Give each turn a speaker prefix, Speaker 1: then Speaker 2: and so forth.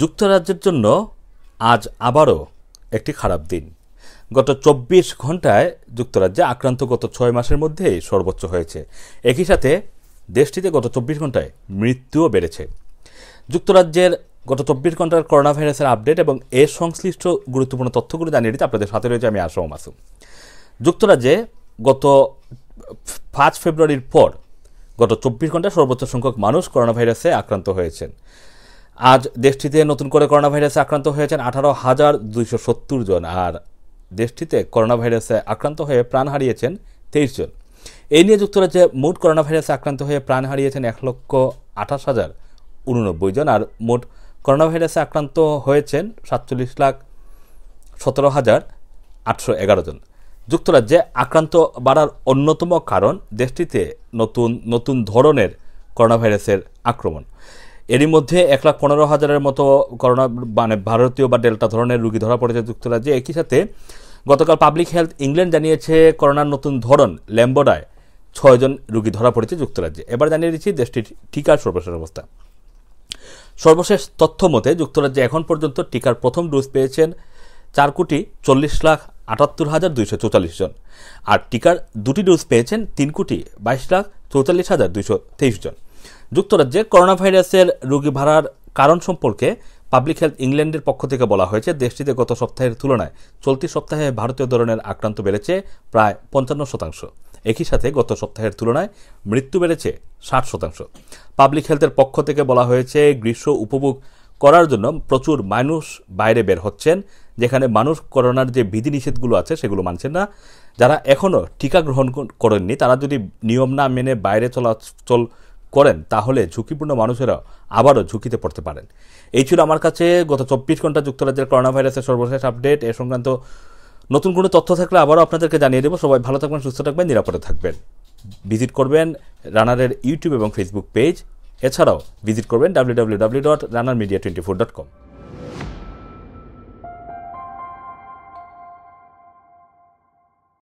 Speaker 1: যুক্তরাজ্যের জন্য আজ আবারও একটি খারাপ দিন গত চব্বিশ ঘন্টায় যুক্তরাজ্যে আক্রান্ত গত ছয় মাসের মধ্যে সর্বোচ্চ হয়েছে একই সাথে দেশটিতে গত চব্বিশ ঘন্টায় মৃত্যুও বেড়েছে যুক্তরাজ্যের গত চব্বিশ ঘন্টার করোনা ভাইরাসের আপডেট এবং এর সংশ্লিষ্ট গুরুত্বপূর্ণ তথ্যগুলো জানিয়ে দিতে আপনাদের সাথে রয়েছে আমি আসম আসু যুক্তরাজ্যে গত পাঁচ ফেব্রুয়ারির পর গত চব্বিশ ঘন্টায় সর্বোচ্চ সংখ্যক মানুষ করোনা ভাইরাসে আক্রান্ত হয়েছেন আজ দেশটিতে নতুন করে করোনা ভাইরাসে আক্রান্ত হয়েছেন আঠারো হাজার দুইশো সত্তর জন আর দেশটিতে করোনা ভাইরাসে আক্রান্ত হয়ে প্রাণ হারিয়েছেন তেইশ জন এই নিয়ে যুক্তরাজ্যে মোট করোনা ভাইরাসে আক্রান্ত হয়ে প্রাণ হারিয়েছেন এক লক্ষ আঠাশ হাজার উননব্বই জন আর মোট করোনা ভাইরাসে আক্রান্ত হয়েছেন সাতচল্লিশ লাখ সতেরো হাজার আটশো এগারো জন যুক্তরাজ্যে আক্রান্ত বাড়ার অন্যতম কারণ দেশটিতে নতুন নতুন ধরনের করোনা ভাইরাসের আক্রমণ এরই মধ্যে এক লাখ পনেরো হাজারের মতো করোনা মানে ভারতীয় বা ডেল্টা ধরনের রুগী ধরা পড়েছে যুক্তরাজ্যে একই সাথে গতকাল পাবলিক হেলথ ইংল্যান্ড জানিয়েছে করোনার নতুন ধরন ল্যাম্বোডায় ছয়জন রুগী ধরা পড়েছে যুক্তরাজ্যে এবার জানিয়ে দিচ্ছি দেশটির টিকার সর্বশেষ অবস্থা সর্বশেষ তথ্য মতে যুক্তরাজ্যে এখন পর্যন্ত টিকার প্রথম ডোজ পেয়েছেন চার কোটি চল্লিশ লাখ আটাত্তর হাজার দুইশো চৌচাল্লিশ জন আর টিকার দুটি ডোজ পেয়েছেন তিন কোটি বাইশ লাখ চৌতাল্লিশ হাজার দুইশো তেইশ জন যুক্তরাজ্যে করোনা ভাইরাসের রোগী ভাড়ার কারণ সম্পর্কে পাবলিক হেলথ ইংল্যান্ডের পক্ষ থেকে বলা হয়েছে দেশটিতে গত সপ্তাহের তুলনায় চলতি সপ্তাহে ভারতীয় ধরনের আক্রান্ত বেড়েছে প্রায় পঞ্চান্ন শতাংশ একই সাথে গত সপ্তাহের তুলনায় মৃত্যু বেড়েছে ষাট শতাংশ পাবলিক হেলথের পক্ষ থেকে বলা হয়েছে গ্রীষ্ম উপভোগ করার জন্য প্রচুর মানুষ বাইরে বের হচ্ছেন যেখানে মানুষ করোনার যে বিধিনিষেধগুলো আছে সেগুলো মানছেন না যারা এখনও টিকা গ্রহণ করেননি তারা যদি নিয়ম না মেনে বাইরে চলাচল করেন তাহলে ঝুঁকিপূর্ণ মানুষেরা আবারও ঝুঁকিতে পড়তে পারেন এই ছিল আমার কাছে গত চব্বিশ ঘন্টা যুক্তরাজ্যের করোনা ভাইরাসের সর্বশেষ আপডেট এ সংক্রান্ত নতুন কোনো তথ্য থাকলে আবারও আপনাদেরকে জানিয়ে দেবো সবাই ভালো থাকবেন সুস্থ থাকবেন নিরাপদে থাকবেন ভিজিট করবেন রানারের ইউটিউব এবং ফেসবুক পেজ এছাড়াও ভিজিট করবেন W W W dot Runner media twenty four dot কম